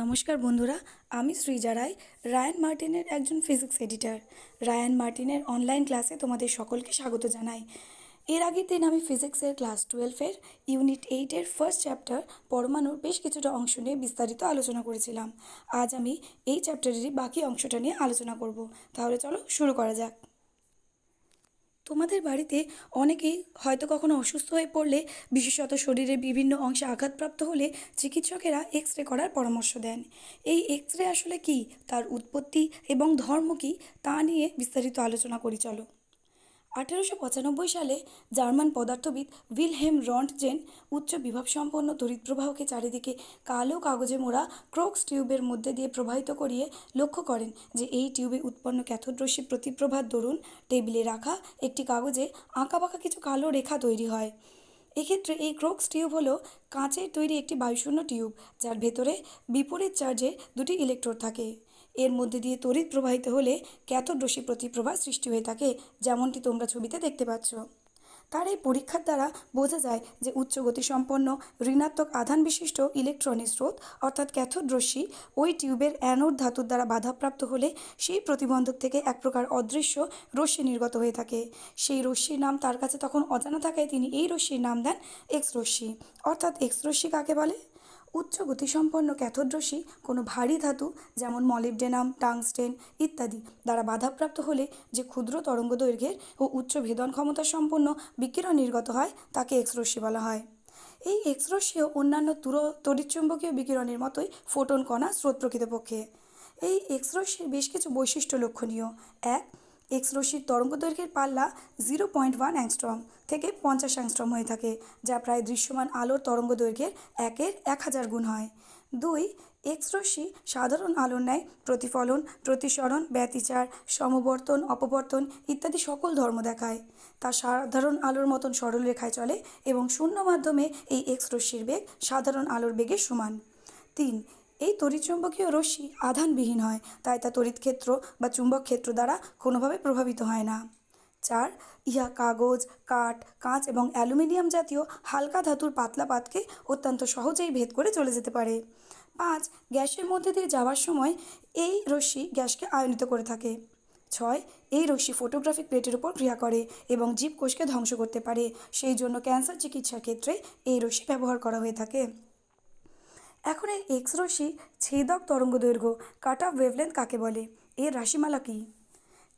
নমস্কার বন্ধুরা আমি সৃজা রায় রায়ান মার্টিনের একজন ফিজিক্স এডিটার রায়ান মার্টিনের অনলাইন ক্লাসে তোমাদের সকলকে স্বাগত জানাই এর আগের দিন আমি ফিজিক্সের ক্লাস টুয়েলভের ইউনিট এইটের ফার্স্ট চ্যাপ্টার পরমাণুর বেশ কিছুটা অংশ নিয়ে বিস্তারিত আলোচনা করেছিলাম আজ আমি এই চ্যাপ্টারেরই বাকি অংশটা নিয়ে আলোচনা করব তাহলে চলো শুরু করা যাক তোমাদের বাড়িতে অনেকেই হয়তো কখনো অসুস্থ হয়ে পড়লে বিশেষত শরীরের বিভিন্ন অংশে আঘাতপ্রাপ্ত হলে চিকিৎসকেরা এক্স রে করার পরামর্শ দেন এই এক্স রে আসলে কী তার উৎপত্তি এবং ধর্ম কী তা নিয়ে বিস্তারিত আলোচনা করি চলো আঠেরোশো পঁচানব্বই সালে জার্মান পদার্থবিদ উইলহেম রন্টজেন উচ্চ বিভাবসম্পন্ন তড়িৎ প্রবাহকে চারিদিকে কালো কাগজে মোড়া ক্রোক্স টিউবের মধ্যে দিয়ে প্রবাহিত করিয়ে লক্ষ্য করেন যে এই টিউবে উৎপন্ন ক্যাথোড্রসি প্রতিপ্রভার দরুন টেবিলে রাখা একটি কাগজে আঁকা বাঁকা কিছু কালো রেখা তৈরি হয় এক্ষেত্রে এই ক্রোক্স টিউব হলো কাঁচের তৈরি একটি বায়ুশূন্য টিউব যার ভেতরে বিপরীত চার্জে দুটি ইলেকট্রোড থাকে এর মধ্যে দিয়ে তড়িৎ প্রবাহিত হলে ক্যাথোড রশ্মি প্রতিপ্রভা সৃষ্টি হয়ে থাকে যেমনটি তোমরা ছবিতে দেখতে পাচ্ছ তার এই পরীক্ষার দ্বারা বোঝা যায় যে উচ্চ গতিসম্পন্ন ঋণাত্মক আধান বিশিষ্ট ইলেকট্রনিক স্রোত অর্থাৎ ক্যাথোড রশ্মি ওই টিউবের অ্যানোড ধাতুর দ্বারা বাধাপ্রাপ্ত হলে সেই প্রতিবন্ধক থেকে এক প্রকার অদৃশ্য রশ্মি নির্গত হয়ে থাকে সেই রশ্মির নাম তার কাছে তখন অজানা থাকায় তিনি এই রশ্মির নাম দেন এক্স রশ্মি অর্থাৎ এক্স রশ্মি কাকে বলে উচ্চ গতিসম্পন্ন ক্যাথোড্রসি কোনো ভারী ধাতু যেমন মলিবডেনাম টাংস্টেন ইত্যাদি দ্বারা বাধাপ্রাপ্ত হলে যে ক্ষুদ্র তরঙ্গ দৈর্ঘ্যের ও উচ্চ ভেদন ক্ষমতা সম্পন্ন বিকিরণ নির্গত হয় তাকে এক্সরসি বলা হয় এই এক্সরসিও অন্যান্য তুর তড়িৎচুম্বকীয় বিকিরণের মতোই ফোটন কণা স্রোত প্রকৃতপক্ষে এই এক্সরসির বেশ কিছু বৈশিষ্ট্য লক্ষণীয় এক এক্স রশ্মির তরঙ্গ দৈর্ঘ্যের পাল্লা জিরো পয়েন্ট ওয়ান অ্যাংস্ট্রম থেকে পঞ্চাশ অ্যাংস্ট্রম হয়ে থাকে যা প্রায় দৃশ্যমান আলোর তরঙ্গ দৈর্ঘ্যের একের এক হাজার গুণ হয় দুই এক্স রশ্মি সাধারণ আলোর ন্যায় প্রতিফলন প্রতিসরণ ব্যতিচার সমবর্তন অপবর্তন ইত্যাদি সকল ধর্ম দেখায় তা সাধারণ আলোর মতন সরলরেখায় চলে এবং শূন্য মাধ্যমে এই এক্স রশ্মির বেগ সাধারণ আলোর বেগের সমান তিন এই তড়িৎচুম্বকীয় রশ্মি আধানবিহীন হয় তাই তা তড়িৎ ক্ষেত্র বা চুম্বক ক্ষেত্র দ্বারা কোনোভাবে প্রভাবিত হয় না চার ইহা কাগজ কাঠ কাঁচ এবং অ্যালুমিনিয়াম জাতীয় হালকা ধাতুর পাতলা পাতকে অত্যন্ত সহজেই ভেদ করে চলে যেতে পারে পাঁচ গ্যাসের মধ্যে দিয়ে যাওয়ার সময় এই রশ্মি গ্যাসকে আয়নিত করে থাকে ছয় এই রশ্মি ফটোগ্রাফিক প্লেটের উপর ক্রিয়া করে এবং জীবকোষকে ধ্বংস করতে পারে সেই জন্য ক্যান্সার চিকিৎসার ক্ষেত্রে এই রশ্মি ব্যবহার করা হয়ে থাকে এখন এই এক্স রশ্মি ছেদক তরঙ্গ দৈর্ঘ্য কাট অফ ওয়েভলেন্থ কাকে বলে এর রাশিমালা কী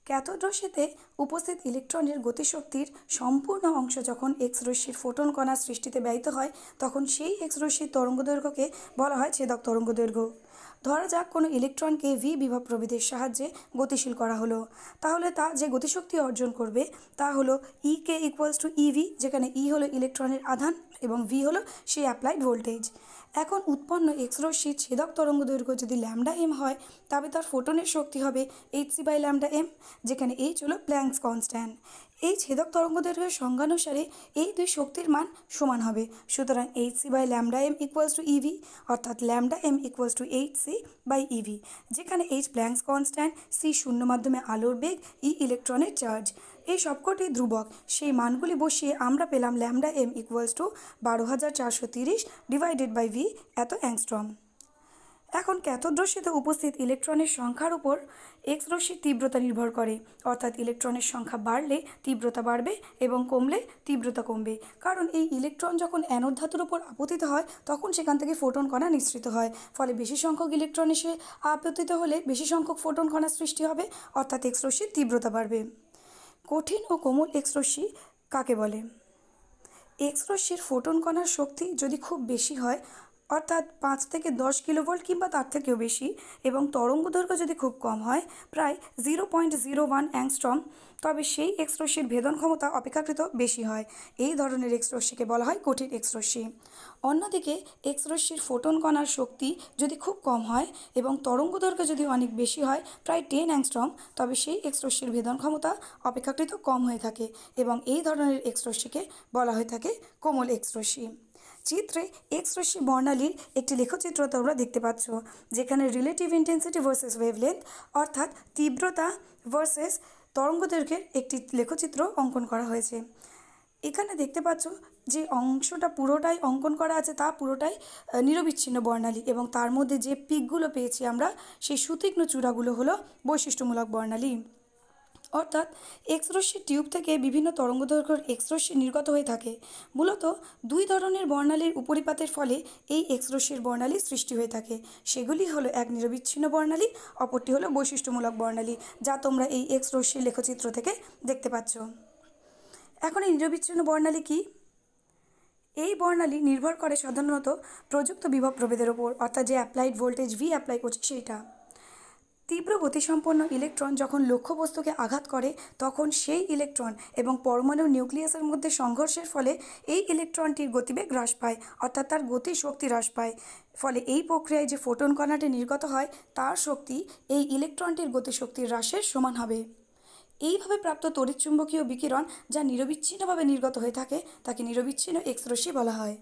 ক্যাথোড উপস্থিত ইলেকট্রনের গতিশক্তির সম্পূর্ণ অংশ যখন এক্স রশ্মির ফোটন কণা সৃষ্টিতে ব্যয়িত হয় তখন সেই এক্স রশ্মির তরঙ্গদৈর্ঘ্যকে বলা হয় ছেদক তরঙ্গ দৈর্ঘ্য ধরা যাক কোনো ইলেকট্রনকে ভি বিভব প্রভৃতির সাহায্যে গতিশীল করা হলো তাহলে তা যে গতিশক্তি অর্জন করবে তা হলো E K equals to eV যেখানে ই e হলো ইলেকট্রনের আধান এবং ভি হলো সেই অ্যাপ্লাইড ভোল্টেজ এখন উৎপন্ন এক্স রশ্মির ছেদক তরঙ্গ দৈর্ঘ্য যদি ল্যামডা এম হয় তবে তার ফোটনের শক্তি হবে H C by lambda M যেখানে এইচ হলো প্ল্যাঙ্কস কনস্ট্যান্ট এই ছেদক তরঙ্গ দৈর্ঘ্যের সংজ্ঞানুসারে এই দুই শক্তির মান সমান হবে সুতরাং H C by lambda M equals to eV অর্থাৎ lambda M equals to H C by eV যেখানে এইচ প্ল্যাঙ্কস কনস্ট্যান্ট সি শূন্য মাধ্যমে আলোর বেগ ই ইলেকট্রনের চার্জ এই সবকটি ধ্রুবক সেই মানগুলি বসিয়ে আমরা পেলাম ল্যামডা এম ইকুয়ালস টু বারো হাজার চারশো তিরিশ ডিভাইডেড বাই ভি এত অ্যাংস্ট্রম এখন ক্যাথোদ্রশিতে উপস্থিত ইলেকট্রনের সংখ্যার উপর এক্স রশ্মির তীব্রতা নির্ভর করে অর্থাৎ ইলেকট্রনের সংখ্যা বাড়লে তীব্রতা বাড়বে এবং কমলে তীব্রতা কমবে কারণ এই ইলেকট্রন যখন অ্যানোড ধাতুর উপর আপতিত হয় তখন সেখান থেকে ফোটন কণা নিঃসৃত হয় ফলে বেশি সংখ্যক ইলেকট্রন এসে আপতিত হলে বেশি সংখ্যক ফোটন কণা সৃষ্টি হবে অর্থাৎ এক্স রশ্মির তীব্রতা বাড়বে কঠিন ও কোমল এক্সরশ্মি কাকে বলে এক্সরশ্মির ফোটন কণার শক্তি যদি খুব বেশি হয় অর্থাৎ পাঁচ থেকে দশ কিলোভোল্ট কিংবা তার থেকেও বেশি এবং তরঙ্গ দৈর্ঘ্য যদি খুব কম হয় প্রায় zero point zero one angstrom তবে সেই এক্সরশ্মির ভেদন ক্ষমতা অপেক্ষাকৃত বেশি হয় এই ধরনের এক্সরশ্মিকে বলা হয় কঠিন এক্সরশ্মি অন্যদিকে এক্সরশ্মির ফোটন কণার শক্তি যদি খুব কম হয় এবং তরঙ্গ দৈর্ঘ্য যদি অনেক বেশি হয় প্রায় টেন অ্যাংস্ট্রম তবে সেই এক্সরশ্মির ভেদন ক্ষমতা অপেক্ষাকৃত কম হয়ে থাকে এবং এই ধরনের এক্সরশ্মিকে বলা হয়ে থাকে কোমল এক্সরশ্মি চিত্রে এক্স রশ্মি বর্ণালীর একটি লেখচিত্র তোমরা দেখতে পাচ্ছ যেখানে রিলেটিভ ইন্টেন্সিটি ভার্সেস ওয়েভলেন্থ অর্থাৎ তীব্রতা ভার্সেস তরঙ্গদৈর্ঘ্যের একটি লেখচিত্র অঙ্কন করা হয়েছে এখানে দেখতে পাচ্ছ যে অংশটা পুরোটাই অঙ্কন করা আছে তা পুরোটাই নিরবিচ্ছিন্ন বর্ণালী এবং তার মধ্যে যে পিকগুলো পেয়েছি আমরা সেই সুতীক্ষ্ণ চূড়াগুলো হলো বৈশিষ্ট্যমূলক বর্ণালী অর্থাৎ এক্সরশ্মির টিউব থেকে বিভিন্ন তরঙ্গদৈর্ঘ্যর এক্সরশ্মি নির্গত হয়ে থাকে মূলত দুই ধরনের বর্ণালীর উপরিপাতের ফলে এই এক্সরশ্মির বর্ণালী সৃষ্টি হয়ে থাকে সেগুলি হলো এক নিরবিচ্ছিন্ন বর্ণালী অপরটি হলো বৈশিষ্ট্যমূলক বর্ণালী যা তোমরা এই এক্সরশ্মির লেখচিত্র থেকে দেখতে পাচ্ছ এখন এই নিরবিচ্ছিন্ন বর্ণালী কী এই বর্ণালী নির্ভর করে সাধারণত প্রযুক্ত বিভব প্রভেদের ওপর অর্থাৎ যে অ্যাপ্লাইড ভোল্টেজ ভি অ্যাপ্লাই করছে সেইটা তীব্র গতিসম্পন্ন ইলেকট্রন যখন লক্ষ্যবস্তুকে আঘাত করে তখন সেই ইলেকট্রন এবং পরমাণু নিউক্লিয়াসের মধ্যে সংঘর্ষের ফলে এই ইলেকট্রনটির গতিবেগ হ্রাস পায় অর্থাৎ তার গতি শক্তি হ্রাস পায় ফলে এই প্রক্রিয়ায় যে ফোটন কণাটি নির্গত হয় তার শক্তি এই ইলেকট্রনটির গতিশক্তি হ্রাসের সমান হবে এইভাবে প্রাপ্ত তড়িৎচুম্বকীয় বিকিরণ যা নিরবিচ্ছিন্নভাবে নির্গত হয়ে থাকে তাকে নিরবিচ্ছিন্ন এক্সরশ্মি বলা হয়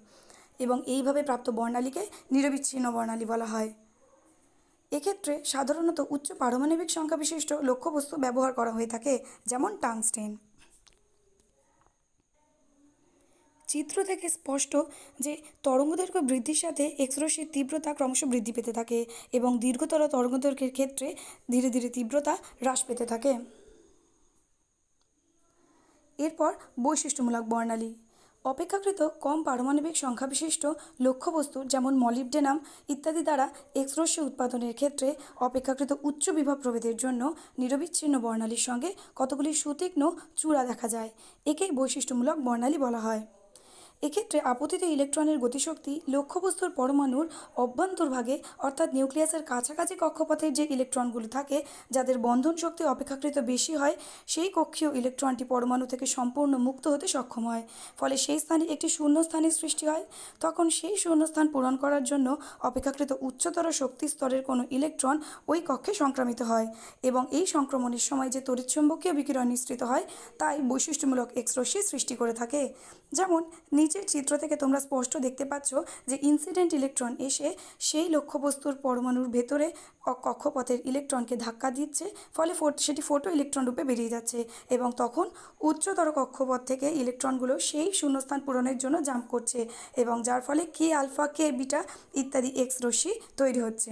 এবং এইভাবে প্রাপ্ত বর্ণালীকে নিরবিচ্ছিন্ন বর্ণালী বলা হয় এক্ষেত্রে সাধারণত উচ্চ পারমাণবিক সংখ্যা বিশিষ্ট লক্ষ্যবস্তু ব্যবহার করা হয়ে থাকে যেমন টাংস্টেন চিত্র থেকে স্পষ্ট যে তরঙ্গদৈর্ঘ্য বৃদ্ধির সাথে এক্সরশ্মির তীব্রতা ক্রমশ বৃদ্ধি পেতে থাকে এবং দীর্ঘতর তরঙ্গদৈর্ঘ্যের ক্ষেত্রে ধীরে ধীরে তীব্রতা হ্রাস পেতে থাকে এরপর বৈশিষ্ট্যমূলক বর্ণালী অপেক্ষাকৃত কম পারমাণবিক সংখ্যা বিশিষ্ট লক্ষ্যবস্তু যেমন মলিবডেনাম ইত্যাদি দ্বারা এক্সরস্য উৎপাদনের ক্ষেত্রে অপেক্ষাকৃত উচ্চ বিভব প্রভেদের জন্য নিরবিচ্ছিন্ন বর্ণালীর সঙ্গে কতগুলি সুতীক্ষ্ণ চূড়া দেখা যায় একেই বৈশিষ্ট্যমূলক বর্ণালী বলা হয় এক্ষেত্রে আপতিত ইলেকট্রনের গতিশক্তি লক্ষ্যবস্তুর পরমাণুর অভ্যন্তরভাগে অর্থাৎ নিউক্লিয়াসের কাছাকাছি কক্ষপথের যে ইলেকট্রনগুলি থাকে যাদের বন্ধন শক্তি অপেক্ষাকৃত বেশি হয় সেই কক্ষীয় ইলেকট্রনটি পরমাণু থেকে সম্পূর্ণ মুক্ত হতে সক্ষম হয় ফলে সেই স্থানে একটি শূন্যস্থানের সৃষ্টি হয় তখন সেই শূন্যস্থান পূরণ করার জন্য অপেক্ষাকৃত উচ্চতর শক্তি স্তরের কোনো ইলেকট্রন ওই কক্ষে সংক্রামিত হয় এবং এই সংক্রমণের সময় যে তড়িৎচুম্বকীয় বিকিরণ নিঃসৃত হয় তাই বৈশিষ্ট্যমূলক এক্সরশ্মি সৃষ্টি করে থাকে যেমন নিজ নিচের চিত্র থেকে তোমরা স্পষ্ট দেখতে পাচ্ছ যে ইনসিডেন্ট ইলেকট্রন এসে সেই লক্ষ্যবস্তুর পরমাণুর ভেতরে কক্ষপথের ইলেকট্রনকে ধাক্কা দিচ্ছে ফলে সেটি ফোটো ইলেকট্রন রূপে বেরিয়ে যাচ্ছে এবং তখন উচ্চতর কক্ষপথ থেকে ইলেকট্রনগুলো সেই শূন্যস্থান পূরণের জন্য জাম্প করছে এবং যার ফলে কে আলফা কে বিটা ইত্যাদি এক্স রশ্মি তৈরি হচ্ছে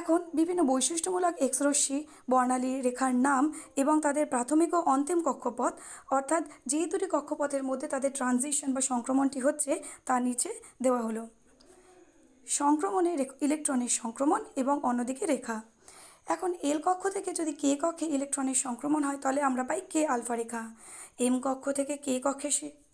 এখন বিভিন্ন বৈশিষ্ট্যমূলক এক্সরশ্মি বর্ণালী রেখার নাম এবং তাদের প্রাথমিক ও অন্তিম কক্ষপথ অর্থাৎ যেই দুটি কক্ষপথের মধ্যে তাদের ট্রানজিশন বা সংক্রমণটি হচ্ছে তা নিচে দেওয়া হলো সংক্রমণে ইলেকট্রনের সংক্রমণ এবং অন্যদিকে রেখা এখন এল কক্ষ থেকে যদি কে কক্ষে ইলেকট্রনের সংক্রমণ হয় তাহলে আমরা পাই কে আলফা রেখা এম কক্ষ থেকে কে কক্ষে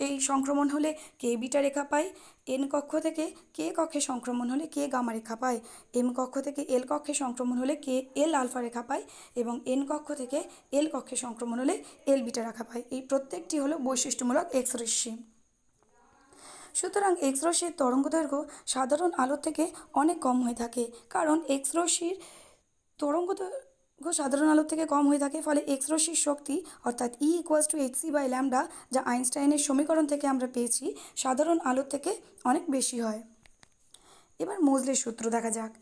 এই সংক্রমণ হলে কে বিটা রেখা পাই এন কক্ষ থেকে কে কক্ষে সংক্রমণ হলে কে গামা রেখা পায় এম কক্ষ থেকে এল কক্ষে সংক্রমণ হলে কে এল আলফা রেখা পায় এবং এন কক্ষ থেকে এল কক্ষে সংক্রমণ হলে এল বিটা রেখা পায় এই প্রত্যেকটি হলো বৈশিষ্ট্যমূলক এক্স রশ্মি সুতরাং এক্স রশ্মির তরঙ্গ দৈর্ঘ্য সাধারণ আলো থেকে অনেক কম হয়ে থাকে কারণ এক্স রশ্মির তরঙ্গ দৈর্ঘ্য সাধারণ আলোর থেকে কম হয়ে থাকে ফলে এক্স রশ্মির শক্তি অর্থাৎ E equals to H C by lambda যা আইনস্টাইনের সমীকরণ থেকে আমরা পেয়েছি সাধারণ আলোর থেকে অনেক বেশি হয় এবার মজলের সূত্র দেখা যাক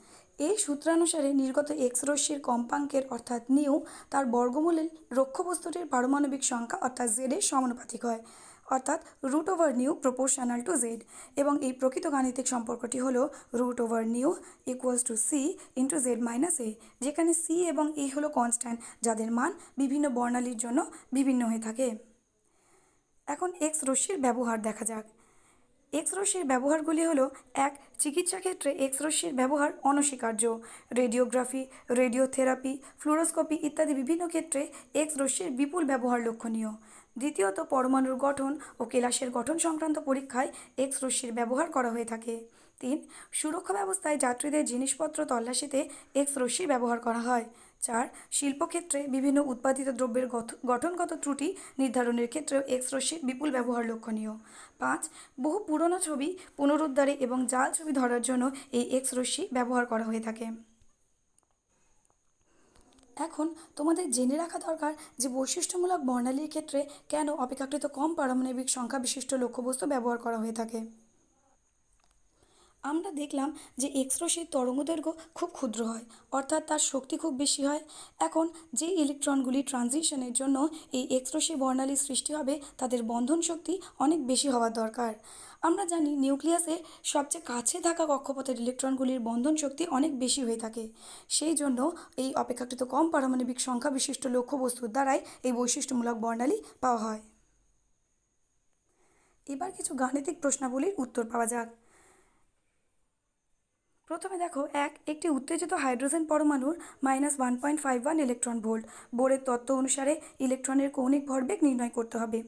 এই সূত্রানুসারে নির্গত এক্স রশ্মির কম্পাঙ্কের অর্থাৎ নিউ তার বর্গমূলের রক্ষ্যবস্তুটির পারমাণবিক সংখ্যা অর্থাৎ জেডের সমানুপাতিক হয় অর্থাৎ root over nu proportional to Z এবং এই প্রকৃত গাণিতিক সম্পর্কটি হলো root over nu equals to C into Z minus A যেখানে সি এবং এ হলো কনস্ট্যান্ট যাদের মান বিভিন্ন বর্ণালীর জন্য বিভিন্ন হয়ে থাকে এখন এক্স রশ্মির ব্যবহার দেখা যাক এক্স রশ্মির ব্যবহারগুলি হলো এক চিকিৎসা ক্ষেত্রে এক্স রশ্মির ব্যবহার অনস্বীকার্য রেডিওগ্রাফি রেডিওথেরাপি ফ্লুরোস্কোপি ইত্যাদি বিভিন্ন ক্ষেত্রে এক্স রশ্মির বিপুল ব্যবহার লক্ষণীয় দ্বিতীয়ত পরমাণুর গঠন ও কেলাসের গঠন সংক্রান্ত পরীক্ষায় এক্স রশ্মির ব্যবহার করা হয়ে থাকে তিন সুরক্ষা ব্যবস্থায় যাত্রীদের জিনিসপত্র তল্লাশিতে এক্স রশ্মির ব্যবহার করা হয় চার শিল্পক্ষেত্রে বিভিন্ন উৎপাদিত দ্রব্যের গঠনগত ত্রুটি নির্ধারণের ক্ষেত্রেও এক্স রশ্মির বিপুল ব্যবহার লক্ষণীয় পাঁচ বহু পুরনো ছবি পুনরুদ্ধারে এবং জাল ছবি ধরার জন্য এই এক্স রশ্মি ব্যবহার করা হয়ে থাকে এখন তোমাদের জেনে রাখা দরকার যে বৈশিষ্ট্যমূলক বর্ণালীর ক্ষেত্রে কেন অপেক্ষাকৃত কম পারমাণবিক সংখ্যা বিশিষ্ট লক্ষ্যবস্তু ব্যবহার করা হয়ে থাকে আমরা দেখলাম যে তরঙ্গ তরঙ্গদৈর্ঘ্য খুব ক্ষুদ্র হয় অর্থাৎ তার শক্তি খুব বেশি হয় এখন যে ইলেকট্রনগুলি ট্রানজিশনের জন্য এই এক্সরোসে বর্ণালী সৃষ্টি হবে তাদের বন্ধন শক্তি অনেক বেশি হওয়া দরকার আমরা জানি নিউক্লিয়াসে সবচেয়ে কাছে থাকা কক্ষপথের ইলেকট্রনগুলির বন্ধন শক্তি অনেক বেশি হয়ে থাকে সেই জন্য এই অপেক্ষাকৃত কম পারমাণবিক সংখ্যা বিশিষ্ট লক্ষ্য বস্তুর দ্বারাই এই বৈশিষ্ট্যমূলক বর্ণালী পাওয়া হয় এবার কিছু গাণিতিক প্রশ্নাবলীর উত্তর পাওয়া যাক প্রথমে দেখো এক একটি উত্তেজিত হাইড্রোজেন পরমাণুর minus one point five one electron volt বোরের তত্ত্ব অনুসারে ইলেকট্রনের কৌণিক ভরবেগ নির্ণয় করতে হবে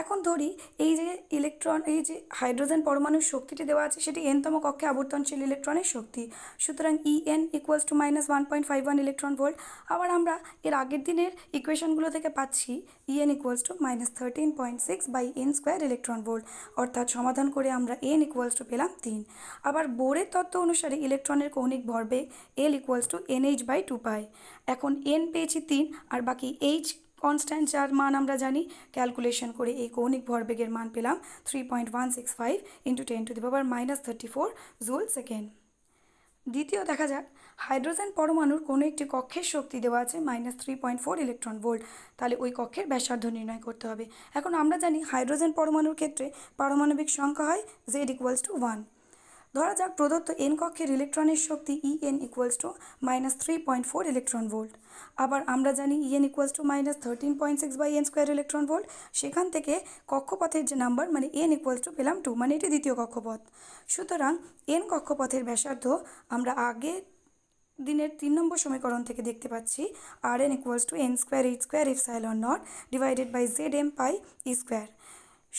এখন ধরি এই যে ইলেকট্রন এই যে হাইড্রোজেন পরমাণুর শক্তিটি দেওয়া আছে সেটি এনতম কক্ষে আবর্তনশীল ইলেকট্রনের শক্তি সুতরাং E N equals to minus one point five one electron volt আবার আমরা এর আগের দিনের ইকুয়েশনগুলো থেকে পাচ্ছি E N equals to minus thirteen point six by N square electron volt অর্থাৎ সমাধান করে আমরা এন ইকুয়ালস টু পেলাম তিন আবার বোরের তত্ত্ব অনুসারে ইলেকট্রনের কৌণিক ভরবেগ L equals to N H by two pi এখন এন পেয়েছি তিন আর বাকি এইচ কনস্ট্যান্ট যার মান আমরা জানি ক্যালকুলেশন করে এই কৌণিক ভরবেগের মান পেলাম three point one six five into ten to the power minus thirty four joule second দ্বিতীয় দেখা যাক হাইড্রোজেন পরমাণুর কোনো একটি কক্ষের শক্তি দেওয়া আছে minus three point four electron volt তাহলে ওই কক্ষের ব্যাসার্ধ নির্ণয় করতে হবে এখন আমরা জানি হাইড্রোজেন পরমাণুর ক্ষেত্রে পারমাণবিক সংখ্যা হয় জেড ইকুয়ালস টু ওয়ান ধরা যাক প্রদত্ত এন কক্ষের ইলেকট্রনের শক্তি E N equals to minus three point four electron volt আবার আমরা জানি E N equals to minus thirteen point six by N square electron volt সেখান থেকে কক্ষপথের যে নাম্বার মানে এন ইকুয়ালস টু পেলাম টু মানে এটি দ্বিতীয় কক্ষপথ সুতরাং এন কক্ষপথের ব্যাসার্ধ আমরা আগে দিনের তিন নম্বর সমীকরণ থেকে দেখতে পাচ্ছি R N equals to N square H square epsilon naught divided by Z M pi E square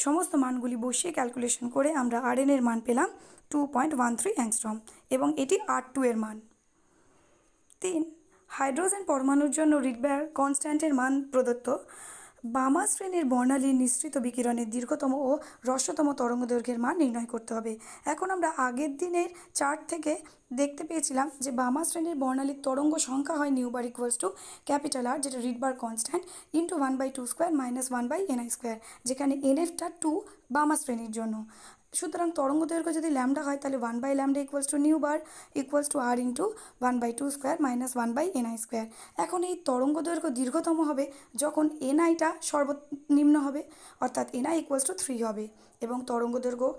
সমস্ত মানগুলি বসিয়ে ক্যালকুলেশন করে আমরা আর এর মান পেলাম two point one three angstrom এবং এটি আর টু এর মান তিন হাইড্রোজেন পরমাণুর জন্য রিডব্যার কনস্ট্যান্টের মান প্রদত্ত বামা শ্রেণীর বর্ণালীর নিঃসৃত বিকিরণের দীর্ঘতম ও হ্রস্বতম তরঙ্গদৈর্ঘ্যের মান নির্ণয় করতে হবে এখন আমরা আগের দিনের চার্ট থেকে দেখতে পেয়েছিলাম যে বামা শ্রেণীর বর্ণালীর তরঙ্গ সংখ্যা হয় nu bar equals to capital R যেটা Rydberg constant into one by two square minus one by N I square যেখানে এন এনএফটা টু বামা শ্রেণীর জন্য সুতরাং তরঙ্গ দৈর্ঘ্য যদি ল্যামডা হয় তাহলে one by lambda equals to nu bar equals to R into one by two square minus one by N I square এখন এই তরঙ্গ দৈর্ঘ্য দীর্ঘতম হবে যখন এনআইটা সর্বনিম্ন হবে অর্থাৎ এনআই ইকুয়ালস টু থ্রি হবে এবং তরঙ্গ দৈর্ঘ্য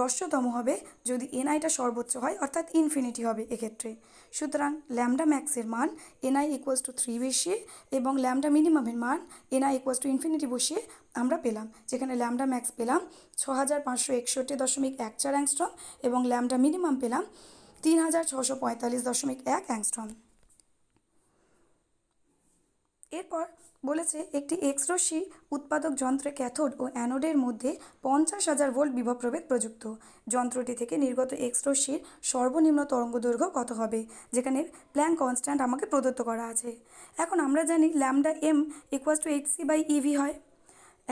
রস্যতম হবে যদি এনআইটা সর্বোচ্চ হয় অর্থাৎ ইনফিনিটি হবে এক্ষেত্রে সুতরাং ল্যামডা ম্যাক্সের মান এনআই ইকুয়ালস টু থ্রি বসিয়ে এবং ল্যামডা মিনিমামের মান এনআই ইকুয়ালস টু ইনফিনিটি বসিয়ে আমরা পেলাম যেখানে ল্যামডা ম্যাক্স পেলাম ছ হাজার পাঁচশো একষট্টি দশমিক এক চার অ্যাংস্ট্রম এবং ল্যামডা মিনিমাম পেলাম তিন হাজার ছশো পঁয়তাল্লিশ দশমিক এক অ্যাংস্ট্রম এরপর বলেছে একটি এক্স উৎপাদক যন্ত্রে ক্যাথোড ও অ্যানোডের মধ্যে পঞ্চাশ হাজার ভোল্ট বিভবপ্রভেদ প্রযুক্ত যন্ত্রটি থেকে নির্গত এক্স সর্বনিম্ন তরঙ্গ দৈর্ঘ্য কত হবে যেখানে প্ল্যাং কনস্ট্যান্ট আমাকে প্রদত্ত করা আছে এখন আমরা জানি lambda M equals to H C by eV হয়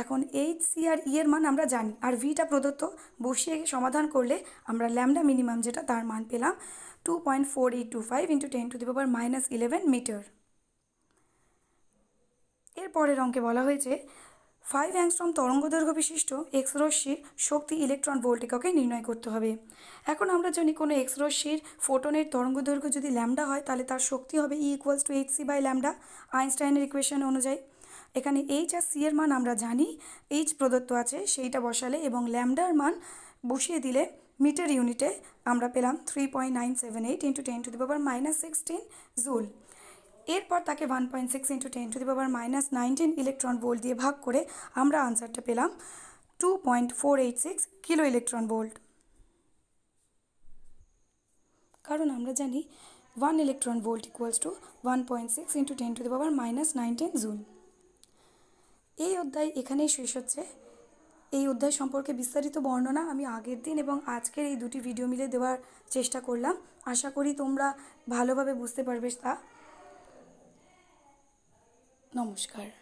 এখন এইচ সি আর ই e এর মান আমরা জানি আর ভিটা প্রদত্ত বসিয়ে সমাধান করলে আমরা ল্যামডা মিনিমাম যেটা তার মান পেলাম two point four eight two five into ten to the power minus eleven metre এর পরের অঙ্কে বলা হয়েছে ফাইভ অ্যাংস্ট্রম তরঙ্গদৈর্ঘ্য বিশিষ্ট এক্স রশ্মির শক্তি ইলেকট্রন ভোল্টিককে নির্ণয় করতে হবে এখন আমরা জানি কোনো এক্স রশ্মির ফোটনের তরঙ্গদৈর্ঘ্য যদি ল্যামডা হয় তাহলে তার শক্তি হবে E equals to H C by lambda আইনস্টাইনের ইকুয়েশন অনুযায়ী এখানে এইচ আর সি এর মান আমরা জানি এইচ প্রদত্ত আছে সেইটা বসালে এবং ল্যামডার মান বসিয়ে দিলে মিটার ইউনিটে আমরা পেলাম three point nine seven eight into ten to the power minus sixteen joule এরপর তাকে one point six into ten to the power minus nineteen electron volt দিয়ে ভাগ করে আমরা আনসারটা পেলাম two point four eight six kilo electron volt কারণ আমরা জানি one electron volt equals to one point six into ten to the power minus nineteen joule এই অধ্যায় এখানেই শেষ হচ্ছে এই অধ্যায় সম্পর্কে বিস্তারিত বর্ণনা আমি আগের দিন এবং আজকের এই দুটি ভিডিও মিলে দেওয়ার চেষ্টা করলাম আশা করি তোমরা ভালোভাবে বুঝতে পারবে তা নমস্কার